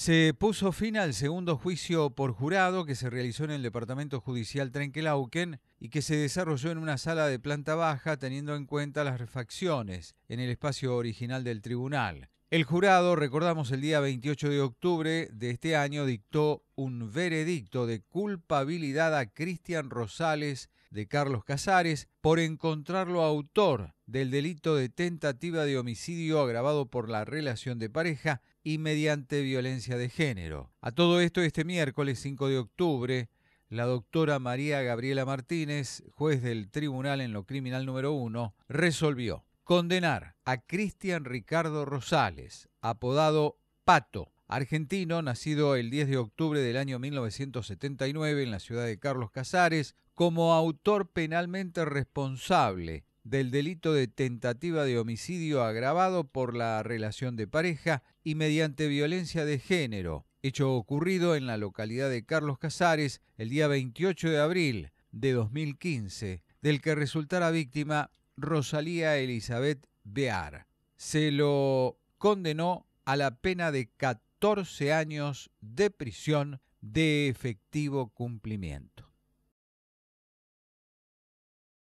Se puso fin al segundo juicio por jurado que se realizó en el Departamento Judicial Trenquelauquen y que se desarrolló en una sala de planta baja teniendo en cuenta las refacciones en el espacio original del tribunal. El jurado, recordamos el día 28 de octubre de este año, dictó un veredicto de culpabilidad a Cristian Rosales de Carlos Casares por encontrarlo autor del delito de tentativa de homicidio agravado por la relación de pareja y mediante violencia de género. A todo esto, este miércoles 5 de octubre, la doctora María Gabriela Martínez, juez del tribunal en lo criminal número 1, resolvió condenar a Cristian Ricardo Rosales, apodado Pato, argentino, nacido el 10 de octubre del año 1979 en la ciudad de Carlos Casares, como autor penalmente responsable del delito de tentativa de homicidio agravado por la relación de pareja y mediante violencia de género, hecho ocurrido en la localidad de Carlos Casares el día 28 de abril de 2015, del que resultara víctima Rosalía Elizabeth Bear. Se lo condenó a la pena de 14 años de prisión de efectivo cumplimiento.